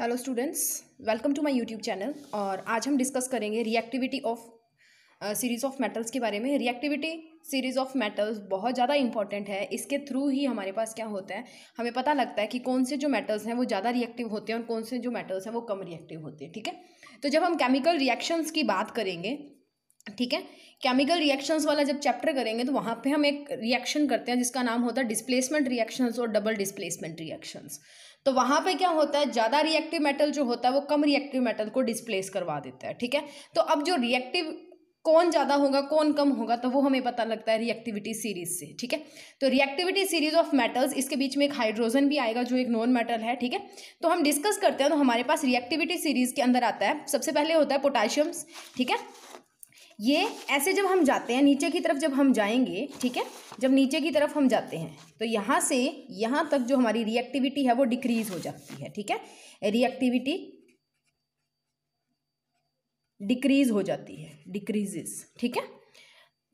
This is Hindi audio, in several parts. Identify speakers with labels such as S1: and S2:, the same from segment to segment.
S1: hello students welcome to my YouTube channel और आज हम डिस्कस करेंगे reactivity of series of metals के बारे में रिएक्टिविटी सीरीज़ ऑफ मेटल्स बहुत ज़्यादा इंपॉर्टेंट है इसके थ्रू ही हमारे पास क्या होता है हमें पता लगता है कि कौन से जो मेटल्स हैं वो ज़्यादा रिएक्टिव होते हैं और कौन से जो मेटल्स हैं वो कम रिएक्टिव होते हैं ठीक है तो जब हम केमिकल रिएक्शंस की बात करेंगे ठीक है केमिकल रिएक्शंस वाला जब चैप्टर करेंगे तो वहाँ पे हम एक रिएक्शन करते हैं जिसका नाम होता है डिस्प्लेसमेंट रिएक्शंस और डबल डिस्प्लेसमेंट रिएक्शंस तो वहाँ पे क्या होता है ज़्यादा रिएक्टिव मेटल जो होता है वो कम रिएक्टिव मेटल को डिस्प्लेस करवा देता है ठीक है तो अब जो रिएक्टिव कौन ज़्यादा होगा कौन कम होगा तो वो हमें पता लगता है रिएक्टिविटी सीरीज से ठीक है तो रिएक्टिविटी सीरीज ऑफ मेटल्स इसके बीच में एक हाइड्रोजन भी आएगा जो एक नॉन मेटल है ठीक है तो हम डिस्कस करते हैं तो हमारे पास रिएक्टिविटी सीरीज के अंदर आता है सबसे पहले होता है पोटाशियम्स ठीक है ये ऐसे जब हम जाते हैं नीचे की तरफ जब हम जाएंगे ठीक है जब नीचे की तरफ हम जाते हैं तो यहाँ से यहाँ तक जो हमारी रिएक्टिविटी है वो डिक्रीज हो जाती है ठीक है रिएक्टिविटी डिक्रीज हो जाती है डिक्रीजेस ठीक है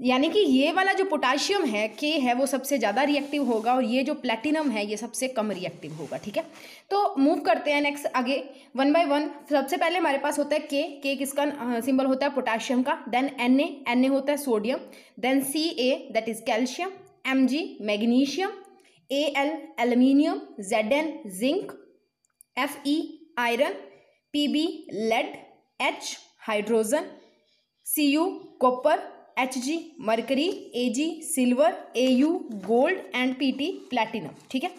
S1: यानी कि ये वाला जो पोटाशियम है के है वो सबसे ज़्यादा रिएक्टिव होगा और ये जो प्लेटिनम है ये सबसे कम रिएक्टिव होगा ठीक है तो मूव करते हैं नेक्स्ट आगे वन बाय वन सबसे पहले हमारे पास होता है के के किसका सिंबल होता है पोटाशियम का then N A N A होता है sodium then C A that is calcium M G magnesium A L aluminium Z N zinc F E iron P B lead H hydrogen C U copper H G mercury A G silver A U gold and P T platinum ठीक है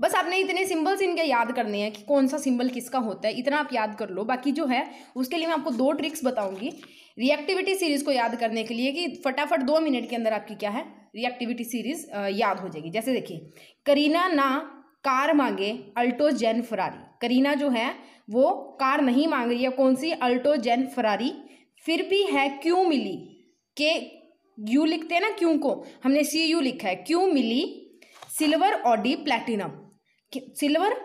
S1: बस आपने इतने सिंबल्स इनके याद करने हैं कि कौन सा सिंबल किसका होता है इतना आप याद कर लो बाकी जो है उसके लिए मैं आपको दो ट्रिक्स बताऊंगी रिएक्टिविटी सीरीज को याद करने के लिए कि फटाफट दो मिनट के अंदर आपकी क्या है रिएक्टिविटी सीरीज याद हो जाएगी जैसे देखिए करीना ना कार मांगे अल्टो जैन फरारी करीना जो है वो कार नहीं मांग रही है कौन सी अल्टो जैन फरारी फिर भी है क्यों मिली के यू लिखते हैं ना क्यों को हमने सी यू लिखा है क्यों मिली silver Audi platinum silver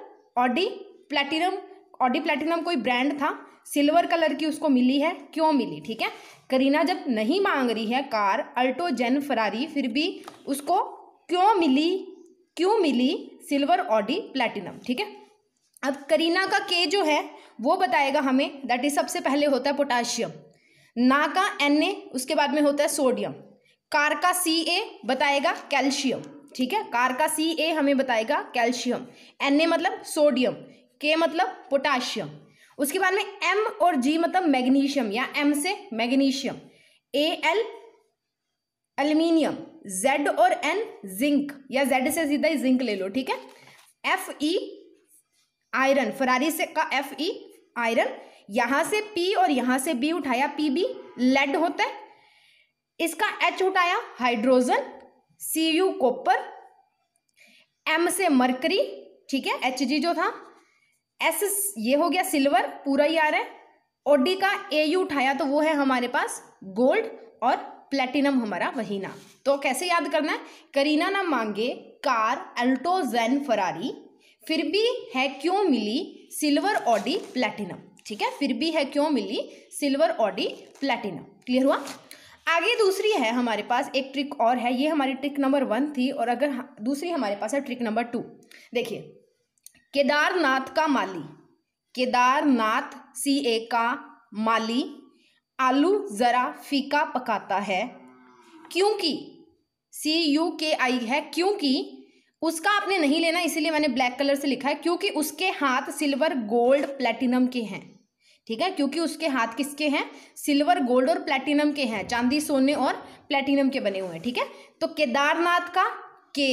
S1: Audi platinum Audi platinum कोई ब्रांड था सिल्वर कलर की उसको मिली है क्यों मिली ठीक है करीना जब नहीं मांग रही है कार अल्टो जेन फरारी फिर भी उसको क्यों मिली क्यों मिली सिल्वर ऑडी प्लैटिनम ठीक है अब करीना का के जो है वो बताएगा हमें दैट इज सबसे पहले होता है पोटाशियम ना का एन ए उसके बाद में होता है सोडियम कार का सी ए बताएगा कैल्शियम ठीक है कार का सी ए हमें बताएगा कैल्शियम एन ए मतलब सोडियम के मतलब पोटाशियम उसके बाद में एम और जी मतलब मैग्नीशियम या एम से magnesium A L aluminium Z और एन जिंक या जेड से सीधा ही जिंक ले लो ठीक है एफ ई आयरन फरारी से का एफ ई आयरन यहां से पी और यहां से बी उठाया पी बी लेड होता है इसका एच उठाया hydrogen C U copper M से मरकरी ठीक है एच जी जो था एस ये हो गया सिल्वर पूरा ही आ रहा है और डी का ए यू उठाया तो वो है हमारे पास गोल्ड और प्लेटिनम हमारा वही ना तो कैसे याद करना है करीना ना मांगे कार अल्टो जैन फरारी फिर भी है क्यों मिली सिल्वर ऑडी प्लेटिनम ठीक है फिर भी है क्यों मिली सिल्वर ऑडी प्लेटिनम क्लियर हुआ आगे दूसरी है हमारे पास एक ट्रिक और है ये हमारी ट्रिक नंबर वन थी और अगर दूसरी हमारे पास है ट्रिक नंबर टू देखिए केदारनाथ का माली केदारनाथ सी ए का माली आलू ज़रा फीका पकाता है क्योंकि सी यू के आई है क्योंकि उसका आपने नहीं लेना इसीलिए मैंने ब्लैक कलर से लिखा है क्योंकि उसके हाथ सिल्वर गोल्ड प्लेटिनम के हैं ठीक है क्योंकि उसके हाथ किसके हैं सिल्वर गोल्ड और प्लेटिनम के हैं चांदी सोने और प्लेटिनम के बने हुए हैं ठीक है तो केदारनाथ का के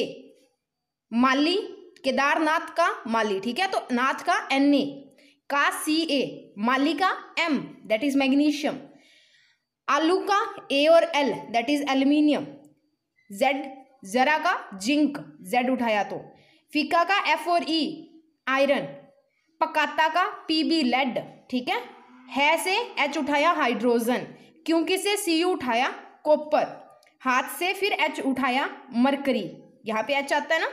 S1: माली केदारनाथ का माली ठीक है तो नाथ का एन ए का सी ए माली का एम दैट इज मैग्नीशियम आलू का ए और L that is aluminium Z जरा का जिंक जेड उठाया तो फीका का एफ और ई आयरन पकाता का पीबी लेड ठीक है है से एच उठाया हाइड्रोजन क्योंकि से सी यू उठाया कॉपर हाथ से फिर एच उठाया मरकरी यहाँ पे एच आता है ना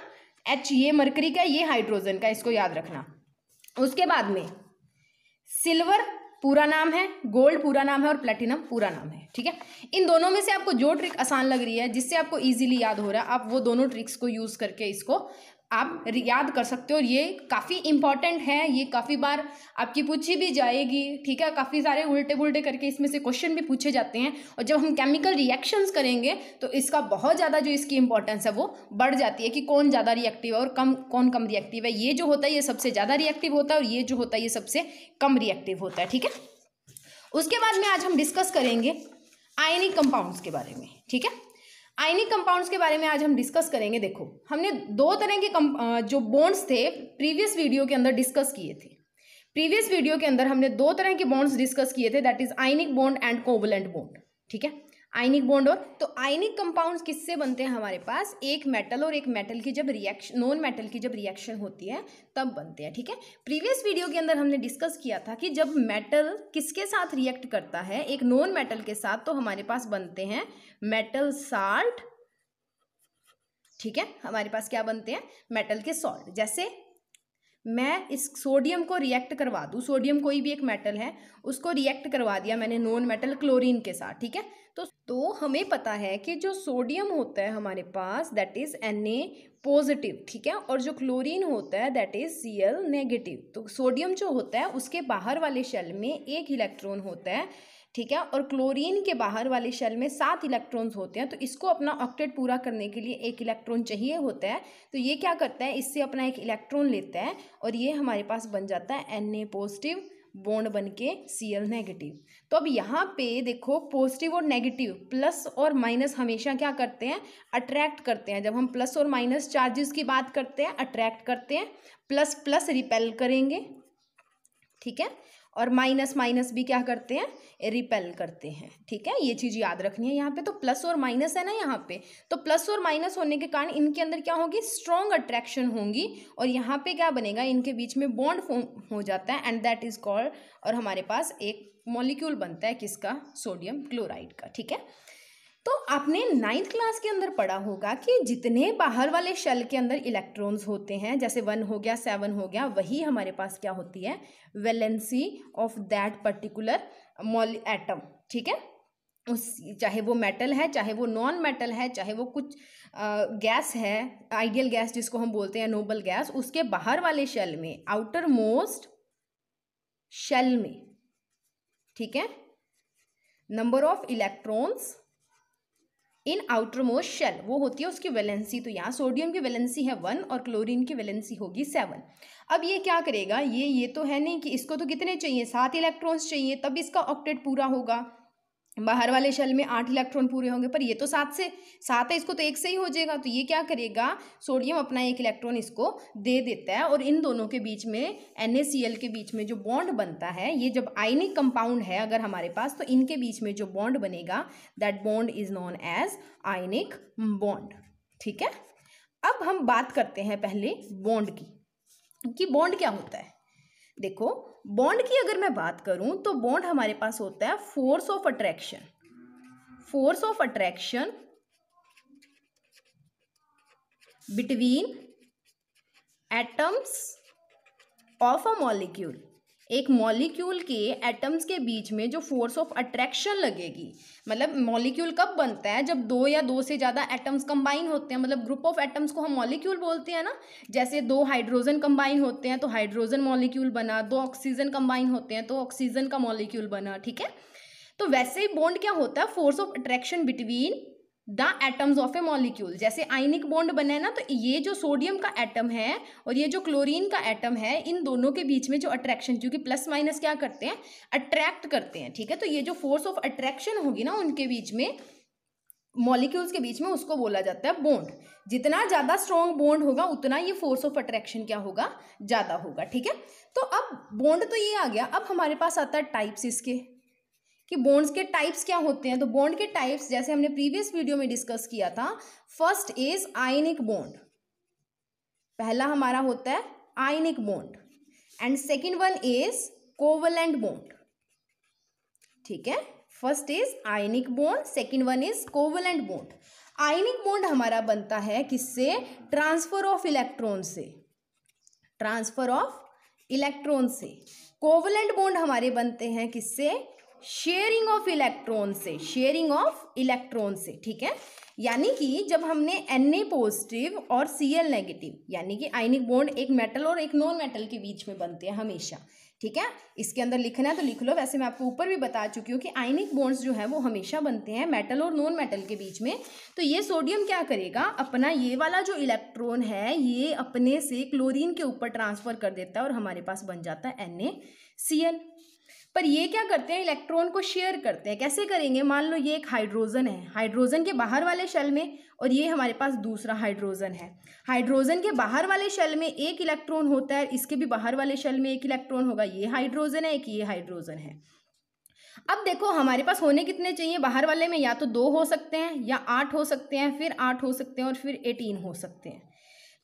S1: एच ये मरकरी का ये हाइड्रोजन का इसको याद रखना उसके बाद में सिल्वर पूरा नाम है गोल्ड पूरा नाम है और प्लेटिनम पूरा नाम है ठीक है इन दोनों में से आपको जो ट्रिक आसान लग रही है जिससे आपको इजीली याद हो रहा है आप वो दोनों ट्रिक्स को यूज़ करके इसको आप याद कर सकते हो ये काफ़ी इंपॉर्टेंट है ये काफ़ी बार आपकी पूछी भी जाएगी ठीक है काफ़ी सारे उल्टे पुल्टे करके इसमें से क्वेश्चन भी पूछे जाते हैं और जब हम केमिकल रिएक्शंस करेंगे तो इसका बहुत ज़्यादा जो इसकी इंपॉर्टेंस है वो बढ़ जाती है कि कौन ज़्यादा रिएक्टिव है और कम कौन कम रिएक्टिव है ये जो होता है ये सबसे ज़्यादा रिएक्टिव होता है और ये जो होता है ये सबसे कम रिएक्टिव होता है ठीक है उसके बाद में आज हम डिस्कस करेंगे आयनिक कंपाउंड्स के बारे में ठीक है आयनिक कंपाउंड्स के बारे में आज हम डिस्कस करेंगे देखो हमने दो तरह के जो बॉन्ड्स थे प्रीवियस वीडियो के अंदर डिस्कस किए थे प्रीवियस वीडियो के अंदर हमने दो तरह के बॉन्ड्स डिस्कस किए थे that is ionic bond and covalent bond ठीक है आयनिक बॉन्ड और तो आयनिक कंपाउंड्स किससे बनते हैं हमारे पास एक मेटल और एक मेटल की जब रिएक्शन नॉन मेटल की जब रिएक्शन होती है तब बनते हैं ठीक है प्रीवियस वीडियो के अंदर हमने डिस्कस किया था कि जब मेटल किसके साथ रिएक्ट करता है एक नॉन मेटल के साथ तो हमारे पास बनते हैं मेटल साल्ट ठीक है हमारे पास क्या बनते हैं मेटल के सॉल्ट जैसे मैं इस सोडियम को रिएक्ट करवा दूँ सोडियम कोई भी एक मेटल है उसको रिएक्ट करवा दिया मैंने नॉन मेटल क्लोरीन के साथ ठीक है तो तो हमें पता है कि जो सोडियम होता है हमारे पास that is N A positive ठीक है और जो क्लोरीन होता है that is C L negative तो सोडियम जो होता है उसके बाहर वाले शेल में एक इलेक्ट्रॉन होता है ठीक है और क्लोरीन के बाहर वाले शेल में सात इलेक्ट्रॉन्स होते हैं तो इसको अपना ऑक्टेट पूरा करने के लिए एक इलेक्ट्रॉन चाहिए होता है तो ये क्या करता है इससे अपना एक इलेक्ट्रॉन लेता है और ये हमारे पास बन जाता है एन ए पॉजिटिव बॉन्ड बन के सी एल नेगेटिव तो अब यहाँ पे देखो पॉजिटिव और नेगेटिव प्लस और माइनस हमेशा क्या करते हैं अट्रैक्ट करते हैं जब हम प्लस और माइनस चार्जेस की बात करते हैं अट्रैक्ट करते हैं प्लस प्लस रिपेल करेंगे ठीक है और माइनस माइनस भी क्या करते हैं रिपेल करते हैं ठीक है ये चीज़ याद रखनी है यहाँ पे तो प्लस और माइनस है ना यहाँ पे तो प्लस और माइनस होने के कारण इनके अंदर क्या होगी स्ट्रॉन्ग अट्रैक्शन होंगी और यहाँ पे क्या बनेगा इनके बीच में बॉन्ड फॉर्म हो जाता है एंड दैट इज़ कॉल्ड और हमारे पास एक मॉलिक्यूल बनता है किसका सोडियम क्लोराइड का ठीक है तो आपने नाइन्थ क्लास के अंदर पढ़ा होगा कि जितने बाहर वाले शेल के अंदर इलेक्ट्रॉन्स होते हैं जैसे वन हो गया सेवन हो गया वही हमारे पास क्या होती है valency of that particular mole atom ठीक है उस चाहे वो मेटल है चाहे वो नॉन मेटल है चाहे वो कुछ गैस है आइडियल गैस जिसको हम बोलते हैं नोबल गैस उसके बाहर वाले शेल में आउटर मोस्ट शेल में ठीक है number of electrons in outermost shell वो होती है उसकी वैलेंसी तो यहाँ सोडियम की वैलेंसी है वन और क्लोरीन की वैलेंसी होगी सेवन अब ये क्या करेगा ये ये तो है नहीं कि इसको तो कितने चाहिए सात इलेक्ट्रॉन्स चाहिए तब इसका ऑक्टेट पूरा होगा बाहर वाले शेल में आठ इलेक्ट्रॉन पूरे होंगे पर ये तो सात से सात है इसको तो एक से ही हो जाएगा तो ये क्या करेगा सोडियम अपना एक इलेक्ट्रॉन इसको दे देता है और इन दोनों के बीच में एन के बीच में जो बॉन्ड बनता है ये जब आयनिक कंपाउंड है अगर हमारे पास तो इनके बीच में जो बॉन्ड बनेगा that bond is known as ionic bond ठीक है अब हम बात करते हैं पहले बॉन्ड की कि बॉन्ड क्या होता है देखो बॉन्ड की अगर मैं बात करूं तो बॉन्ड हमारे पास होता है force of attraction force of attraction between atoms of a molecule एक मॉलिक्यूल के एटम्स के बीच में जो फोर्स ऑफ अट्रैक्शन लगेगी मतलब मॉलिक्यूल कब बनता है जब दो या दो से ज़्यादा एटम्स कंबाइन होते हैं मतलब ग्रुप ऑफ एटम्स को हम मॉलिक्यूल बोलते हैं ना जैसे दो हाइड्रोजन कंबाइन होते हैं तो हाइड्रोजन मॉलिक्यूल बना दो ऑक्सीजन कंबाइन होते हैं तो ऑक्सीजन का मॉलिक्यूल बना ठीक है तो वैसे ही बॉन्ड क्या होता है force of attraction between the atoms of a molecule जैसे आइनिक बॉन्ड बना है ना तो ये जो सोडियम का एटम है और ये जो क्लोरीन का एटम है इन दोनों के बीच में जो अट्रैक्शन क्योंकि प्लस माइनस क्या करते हैं अट्रैक्ट करते हैं ठीक है तो ये जो फोर्स ऑफ अट्रैक्शन होगी ना उनके बीच में मॉलिक्यूल्स के बीच में उसको बोला जाता है बॉन्ड जितना ज़्यादा स्ट्रॉन्ग बॉन्ड होगा उतना ये फोर्स ऑफ अट्रैक्शन क्या होगा ज़्यादा होगा ठीक है तो अब बॉन्ड तो ये आ गया अब हमारे पास आता है टाइप्स इसके कि बॉन्ड्स के टाइप्स क्या होते हैं तो बोन्ड के टाइप्स जैसे हमने प्रीवियस वीडियो में डिस्कस किया था फर्स्ट इज आयनिक बोन्ड पहला हमारा होता है ionic bond and second one is covalent bond ठीक है first is ionic bond second one is covalent bond ionic bond हमारा बनता है किससे ट्रांसफर ऑफ इलेक्ट्रॉन से ट्रांसफर ऑफ इलेक्ट्रॉन से कोवलेंट बोन्ड हमारे बनते हैं किससे शेयरिंग ऑफ इलेक्ट्रॉन से शेयरिंग ऑफ इलेक्ट्रॉन से ठीक है यानी कि जब हमने एन ए पॉजिटिव और सी एल नेगेटिव यानी कि आइनिक बॉन्ड एक मेटल और एक नॉन मेटल के बीच में बनते हैं हमेशा ठीक है इसके अंदर लिखना है तो लिख लो वैसे मैं आपको ऊपर भी बता चुकी हूँ कि आइनिक बॉन्ड्स जो है वो हमेशा बनते हैं मेटल और नॉन मेटल के बीच में तो ये सोडियम क्या करेगा अपना ये वाला जो इलेक्ट्रॉन है ये अपने से क्लोरीन के ऊपर ट्रांसफर कर देता है और हमारे पास बन जाता है एन ए सी एल पर ये क्या करते हैं इलेक्ट्रॉन को शेयर करते हैं कैसे करेंगे मान लो ये एक हाइड्रोजन है हाइड्रोजन के बाहर वाले शेल में और ये हमारे पास दूसरा हाइड्रोजन है हाइड्रोजन के बाहर वाले शेल में एक इलेक्ट्रॉन होता है इसके भी बाहर वाले शेल में एक इलेक्ट्रॉन होगा ये हाइड्रोजन है एक ये हाइड्रोजन है अब देखो हमारे पास होने कितने चाहिए बाहर वाले में या तो दो हो सकते हैं या आठ हो सकते हैं फिर आठ हो सकते हैं और फिर एटीन हो सकते हैं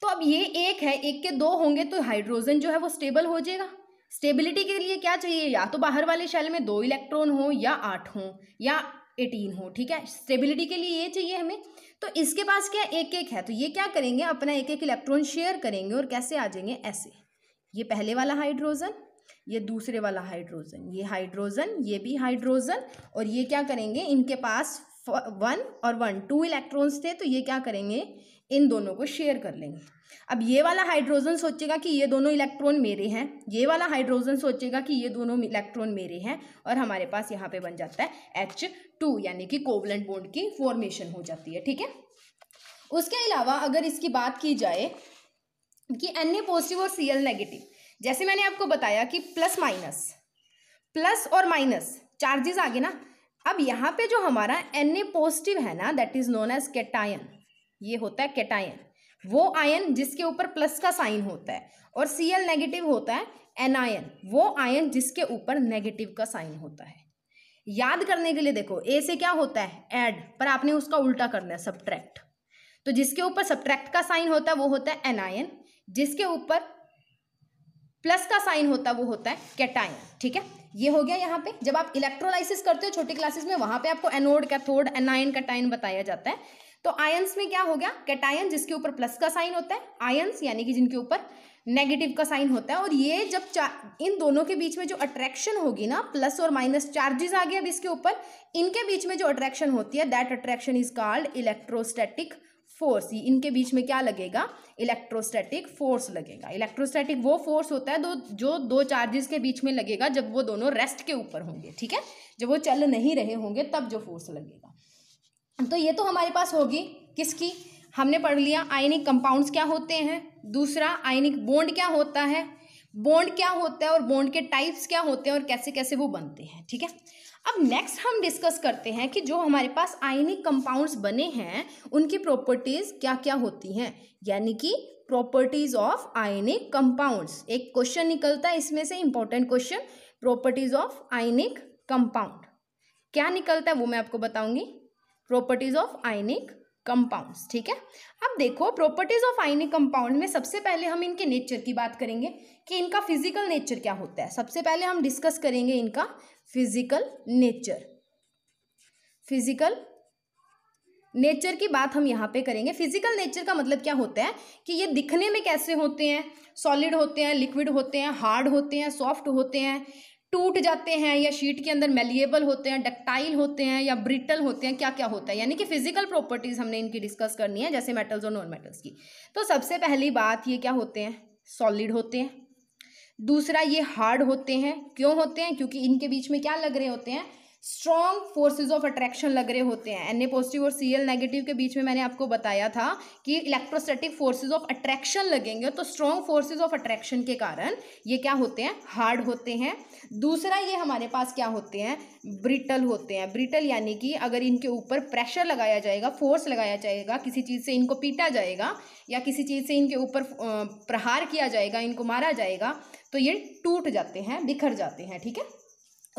S1: तो अब ये एक है एक के दो होंगे तो हाइड्रोजन जो है वो स्टेबल हो जाएगा स्टेबिलिटी के लिए क्या चाहिए या तो बाहर वाले शेल में दो इलेक्ट्रॉन हो या आठ हो या एटीन हो ठीक है स्टेबिलिटी के लिए ये चाहिए हमें तो इसके पास क्या एक एक है तो ये क्या करेंगे अपना एक एक इलेक्ट्रॉन शेयर करेंगे और कैसे आ जाएंगे ऐसे ये पहले वाला हाइड्रोजन ये दूसरे वाला हाइड्रोजन ये हाइड्रोजन ये भी हाइड्रोजन और ये क्या करेंगे इनके पास वन और वन टू इलेक्ट्रॉन्स थे तो ये क्या करेंगे इन दोनों को शेयर कर लेंगे अब ये वाला हाइड्रोजन सोचेगा कि ये दोनों इलेक्ट्रॉन मेरे हैं ये वाला हाइड्रोजन सोचेगा कि ये दोनों इलेक्ट्रॉन मेरे हैं और हमारे पास यहाँ पे बन जाता है एच टू यानी कि कोवलेंट बोन्ड की फॉर्मेशन हो जाती है ठीक है उसके अलावा अगर इसकी बात की जाए कि एन पॉजिटिव और सी नेगेटिव जैसे मैंने आपको बताया कि प्लस माइनस प्लस और माइनस चार्जेस आगे ना अब यहाँ पे जो हमारा एन पॉजिटिव है ना that is known as cation ये होता है कैटायन वो आयन जिसके ऊपर प्लस का साइन होता है और सी एल नेगेटिव होता है एनायन वो आयन जिसके ऊपर नेगेटिव का साइन होता है याद करने के लिए देखो ए से क्या होता है एड पर आपने उसका उल्टा करना है सब्ट्रैक्ट तो जिसके ऊपर सब्ट्रैक्ट का साइन होता है वो होता है एनायन जिसके ऊपर प्लस का साइन होता है वो होता है कैटायन ठीक है ये हो गया यहाँ पे जब आप इलेक्ट्रोलाइसिस करते हो छोटी क्लासेस में वहां पे आपको एनोड कैथोड एनायन कैटायन बताया जाता है तो आयंस में क्या हो गया कैटायन जिसके ऊपर प्लस का साइन होता है आयंस यानी कि जिनके ऊपर नेगेटिव का साइन होता है और ये जब इन दोनों के बीच में जो अट्रैक्शन होगी ना प्लस और माइनस चार्जेस आ गया अब इसके ऊपर इनके बीच में जो अट्रैक्शन होती है that attraction is called electrostatic force इनके बीच में क्या लगेगा इलेक्ट्रोस्टैटिक फोर्स लगेगा इलेक्ट्रोस्टैटिक वो फोर्स होता है दो जो दो चार्जेस के बीच में लगेगा जब वो दोनों रेस्ट के ऊपर होंगे ठीक है जब वो चल नहीं रहे होंगे तब जो फोर्स लगेगा तो ये तो हमारे पास होगी किसकी हमने पढ़ लिया आयनिक कंपाउंड्स क्या होते हैं दूसरा आयनिक बोंड क्या होता है बोंड क्या होता है और बोंड के टाइप्स क्या होते हैं और कैसे कैसे वो बनते हैं ठीक है अब नेक्स्ट हम डिस्कस करते हैं कि जो हमारे पास आयनिक कंपाउंड्स बने हैं उनकी प्रॉपर्टीज़ क्या क्या होती हैं यानी कि प्रॉपर्टीज़ ऑफ आयनिक कंपाउंड्स एक क्वेश्चन निकलता है इसमें से important question properties of ionic compound क्या निकलता है वो मैं आपको बताऊंगी प्रॉपर्टीज ऑफ आयनिक कंपाउंड्स ठीक है अब देखो प्रॉपर्टीज ऑफ आयनिक कंपाउंड में सबसे पहले हम इनके नेचर की बात करेंगे कि इनका फिजिकल नेचर क्या होता है सबसे पहले हम डिस्कस करेंगे इनका फिजिकल नेचर फिजिकल नेचर की बात हम यहाँ पे करेंगे फिजिकल नेचर का मतलब क्या होता है कि ये दिखने में कैसे होते हैं सॉलिड होते हैं लिक्विड होते हैं हार्ड होते हैं सॉफ्ट होते हैं टूट जाते हैं या शीट के अंदर मेलिएबल होते हैं डक्टाइल होते हैं या ब्रिटल होते हैं क्या क्या होता है यानी कि फिजिकल प्रॉपर्टीज़ हमने इनकी डिस्कस करनी है जैसे मेटल्स और नॉन मेटल्स की तो सबसे पहली बात ये क्या होते हैं सॉलिड होते हैं दूसरा ये हार्ड होते हैं क्यों होते हैं क्योंकि इनके बीच में क्या लग रहे होते हैं स्ट्रॉन्ग फोर्सेज ऑफ अट्रैक्शन लग रहे होते हैं एन ए पॉजिटिव और सी एल नेगेटिव के बीच में मैंने आपको बताया था कि इलेक्ट्रोस्टेटिक फोर्सेज ऑफ अट्रैक्शन लगेंगे तो स्ट्रॉन्ग फोर्सेज ऑफ अट्रैक्शन के कारण ये क्या होते हैं हार्ड होते हैं दूसरा ये हमारे पास क्या होते हैं ब्रिटल होते हैं ब्रिटल यानी कि अगर इनके ऊपर प्रेशर लगाया जाएगा फोर्स लगाया जाएगा किसी चीज़ से इनको पीटा जाएगा या किसी चीज़ से इनके ऊपर प्रहार किया जाएगा इनको मारा जाएगा तो ये टूट जाते हैं बिखर जाते हैं ठीक है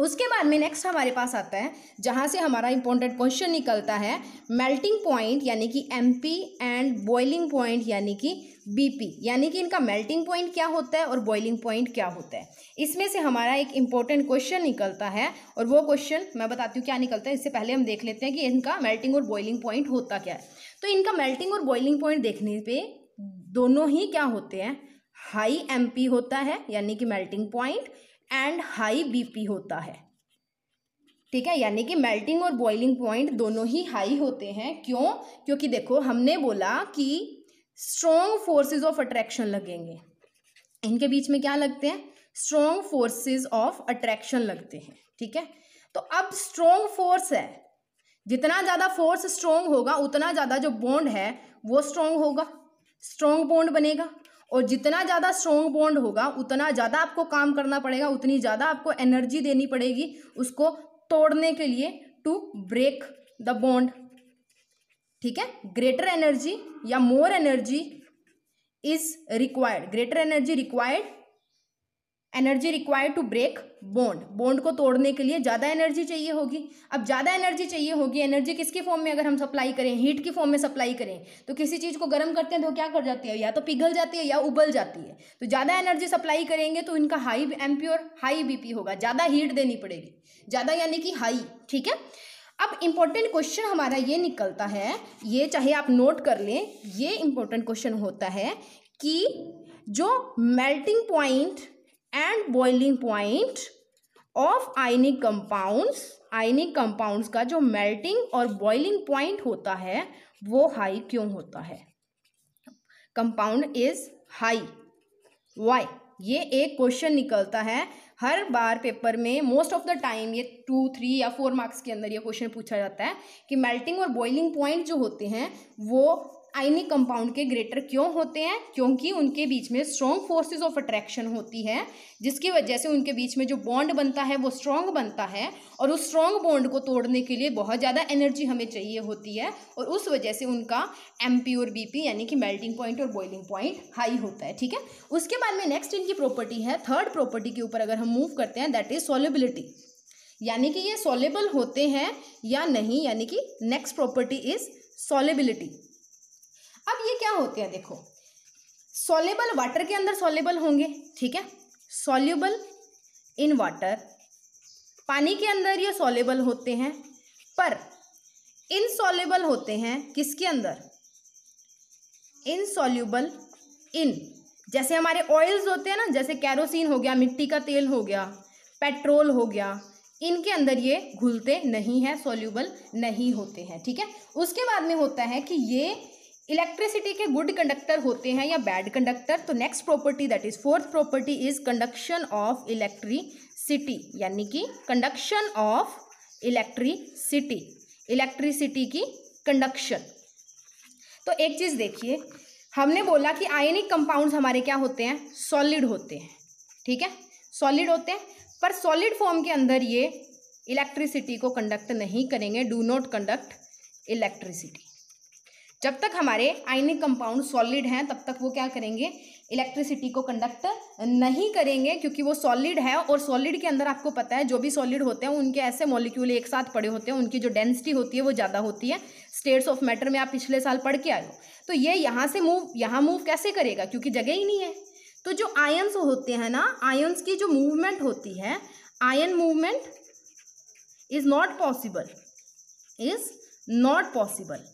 S1: उसके बाद में नेक्स्ट हमारे पास आता है जहाँ से हमारा इंपॉर्टेंट क्वेश्चन निकलता है मेल्टिंग पॉइंट यानी कि M P and boiling point यानी कि बीपी यानी कि इनका मेल्टिंग पॉइंट क्या होता है और बॉइलिंग पॉइंट क्या होता है इसमें से हमारा एक इंपॉर्टेंट क्वेश्चन निकलता है और वो क्वेश्चन मैं बताती हूँ क्या निकलता है इससे पहले हम देख लेते हैं कि इनका मेल्टिंग और बॉइलिंग पॉइंट होता क्या है तो इनका मेल्टिंग और बॉइलिंग पॉइंट देखने पर दोनों ही क्या होते हैं हाई एम होता है यानी कि melting point and high BP होता है ठीक है यानी कि मेल्टिंग और बॉइलिंग पॉइंट दोनों ही हाई होते हैं क्यों क्योंकि देखो हमने बोला कि स्ट्रॉन्ग फोर्सेज ऑफ अट्रैक्शन लगेंगे इनके बीच में क्या लगते हैं स्ट्रॉन्ग फोर्सेज ऑफ अट्रैक्शन लगते हैं ठीक है तो अब स्ट्रोंग फोर्स है जितना ज़्यादा फोर्स स्ट्रोंग होगा उतना ज़्यादा जो बॉन्ड है वो स्ट्रोंग होगा स्ट्रॉन्ग बॉन्ड बनेगा और जितना ज़्यादा स्ट्रॉन्ग बॉन्ड होगा उतना ज़्यादा आपको काम करना पड़ेगा उतनी ज़्यादा आपको एनर्जी देनी पड़ेगी उसको तोड़ने के लिए टू ब्रेक द बॉन्ड ठीक है ग्रेटर एनर्जी या more energy is required greater energy required energy required to break bond bond को तोड़ने के लिए ज़्यादा एनर्जी चाहिए होगी अब ज़्यादा एनर्जी चाहिए होगी एनर्जी किसके फॉर्म में अगर हम सप्लाई करें हीट की फॉर्म में सप्लाई करें तो किसी चीज़ को गर्म करते हैं तो क्या कर जाती है या तो पिघल जाती है या उबल जाती है तो ज़्यादा एनर्जी सप्लाई करेंगे तो इनका हाई एम और हाई पी होगा ज़्यादा हीट देनी पड़ेगी ज़्यादा यानी कि हाई ठीक है अब इम्पॉर्टेंट क्वेश्चन हमारा ये निकलता है ये चाहे आप नोट कर लें ये इम्पोर्टेंट क्वेश्चन होता है कि जो melting point and boiling point of ionic compounds ionic compounds का जो मेल्टिंग और बॉइलिंग पॉइंट होता है वो हाई क्यों होता है कंपाउंड इज हाई वाई ये एक क्वेश्चन निकलता है हर बार पेपर में मोस्ट ऑफ द टाइम ये टू थ्री या फोर मार्क्स के अंदर ये क्वेश्चन पूछा जाता है कि मेल्टिंग और बॉइलिंग पॉइंट जो होते हैं वो आइनी कंपाउंड के ग्रेटर क्यों होते हैं क्योंकि उनके बीच में स्ट्रॉन्ग फोर्सेस ऑफ अट्रैक्शन होती है जिसकी वजह से उनके बीच में जो बॉन्ड बनता है वो स्ट्रॉन्ग बनता है और उस स्ट्रॉन्ग बॉन्ड को तोड़ने के लिए बहुत ज़्यादा एनर्जी हमें चाहिए होती है और उस वजह से उनका एम और बी यानी कि मेल्टिंग पॉइंट और बॉइलिंग पॉइंट हाई होता है ठीक है उसके बाद में नेक्स्ट इनकी प्रॉपर्टी है थर्ड प्रॉपर्टी के ऊपर अगर हम मूव करते हैं दैट इज सॉलिबिलिटी यानी कि ये सॉलेबल होते हैं या नहीं यानी कि नेक्स्ट प्रॉपर्टी इज सॉलेबिलिटी अब ये क्या होते हैं देखो सोलेबल वाटर के अंदर सोलेबल होंगे ठीक है सोल्यूबल इन वाटर पानी के अंदर ये सोलेबल होते हैं पर सोलेबल होते हैं किसके अंदर सोल्यूबल इन जैसे हमारे ऑयल्स होते हैं ना जैसे कैरोसिन हो गया मिट्टी का तेल हो गया पेट्रोल हो गया इनके अंदर ये घुलते नहीं हैं सोल्यूबल नहीं होते हैं ठीक है उसके बाद में होता है कि ये इलेक्ट्रिसिटी के गुड कंडक्टर होते हैं या बैड कंडक्टर तो next property that is fourth property is conduction of electricity यानी कि कंडक्शन ऑफ इलेक्ट्रिसिटी इलेक्ट्रिसिटी की कंडक्शन तो एक चीज़ देखिए हमने बोला कि आयनिक कंपाउंड्स हमारे क्या होते हैं सॉलिड होते हैं ठीक है सॉलिड होते हैं पर सॉलिड फॉर्म के अंदर ये इलेक्ट्रिसिटी को कंडक्ट नहीं करेंगे डू नॉट कंडक्ट इलेक्ट्रिसिटी जब तक हमारे आयनिक कंपाउंड सॉलिड हैं तब तक वो क्या करेंगे इलेक्ट्रिसिटी को कंडक्ट नहीं करेंगे क्योंकि वो सॉलिड है और सॉलिड के अंदर आपको पता है जो भी सॉलिड होते हैं उनके ऐसे मॉलिक्यूल एक साथ पड़े होते हैं उनकी जो डेंसिटी होती है वो ज़्यादा होती है स्टेट्स ऑफ मैटर में आप पिछले साल पढ़ के आए हो तो ये यहाँ से मूव यहाँ मूव कैसे करेगा क्योंकि जगह ही नहीं है तो जो आयन्स होते हैं ना आयन्स की जो मूवमेंट होती है ion movement is not possible is not possible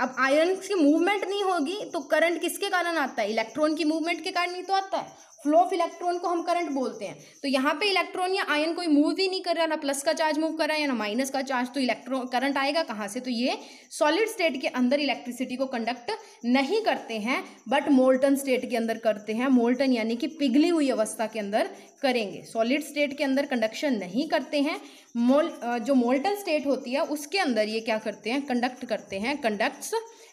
S1: अब आयरन की मूवमेंट नहीं होगी तो करंट किसके कारण आता है इलेक्ट्रॉन की मूवमेंट के कारण ही तो आता है फ्लो ऑफ इलेक्ट्रॉन को हम करंट बोलते हैं तो यहाँ पे इलेक्ट्रॉन या आयन कोई मूव ही नहीं कर रहा ना प्लस का चार्ज मूव कर रहा है ना माइनस का चार्ज तो इलेक्ट्रॉन करंट आएगा कहाँ से तो ये सॉलिड स्टेट के अंदर इलेक्ट्रिसिटी को कंडक्ट नहीं करते हैं बट मोल्टन स्टेट के अंदर करते हैं मोल्टन यानी कि पिघली हुई अवस्था के अंदर करेंगे सॉलिड स्टेट के अंदर कंडक्शन नहीं करते हैं मोल जो मोल्टन स्टेट होती है उसके अंदर ये क्या करते हैं कंडक्ट करते हैं कंडक्ट्स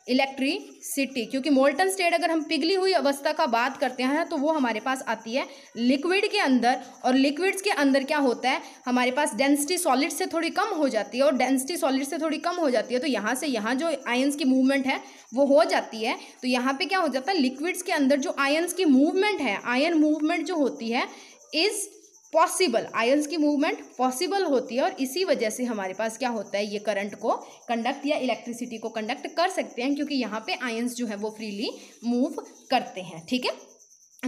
S1: इलेक्ट्रिसिटी क्योंकि मोल्टन स्टेट अगर हम पिघली हुई अवस्था का बात करते हैं तो वो हमारे पास आती है लिक्विड के अंदर और लिक्विड्स के अंदर क्या होता है हमारे पास डेंसिटी सॉलिड से थोड़ी कम हो जाती है और डेंसिटी सॉलिड से थोड़ी कम हो जाती है तो यहाँ से यहाँ जो आयंस की मूवमेंट है वो हो जाती है तो यहाँ पर क्या हो जाता है लिक्विड्स के अंदर जो आयंस की मूवमेंट है आयन मूवमेंट जो होती है इज़ पॉसिबल आयंस की मूवमेंट पॉसिबल होती है और इसी वजह से हमारे पास क्या होता है ये करंट को कंडक्ट या इलेक्ट्रिसिटी को कंडक्ट कर सकते हैं क्योंकि यहाँ पे आयंस जो है वो फ्रीली मूव करते हैं ठीक है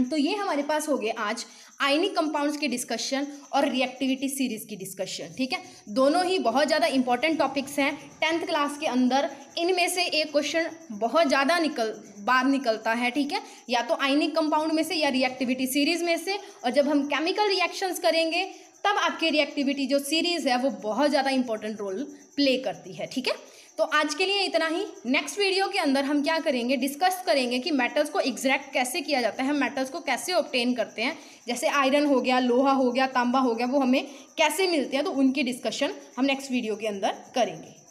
S1: तो ये हमारे पास हो गए आज आयनिक कंपाउंड्स की डिस्कशन और रिएक्टिविटी सीरीज की डिस्कशन ठीक है दोनों ही बहुत ज़्यादा इंपॉर्टेंट टॉपिक्स हैं टेंथ क्लास के अंदर इनमें से एक क्वेश्चन बहुत ज़्यादा निकल बाहर निकलता है ठीक है या तो आयनिक कंपाउंड में से या रिएक्टिविटी सीरीज में से और जब हम केमिकल रिएक्शंस करेंगे तब आपकी रिएक्टिविटी जो सीरीज़ है वो बहुत ज़्यादा इंपॉर्टेंट रोल प्ले करती है ठीक है तो आज के लिए इतना ही नेक्स्ट वीडियो के अंदर हम क्या करेंगे डिस्कस करेंगे कि मेटल्स को एग्जैक्ट कैसे किया जाता है मेटल्स को कैसे ऑप्टेन करते हैं जैसे आयरन हो गया लोहा हो गया तांबा हो गया वो हमें कैसे मिलते हैं तो उनकी डिस्कशन हम नेक्स्ट वीडियो के अंदर करेंगे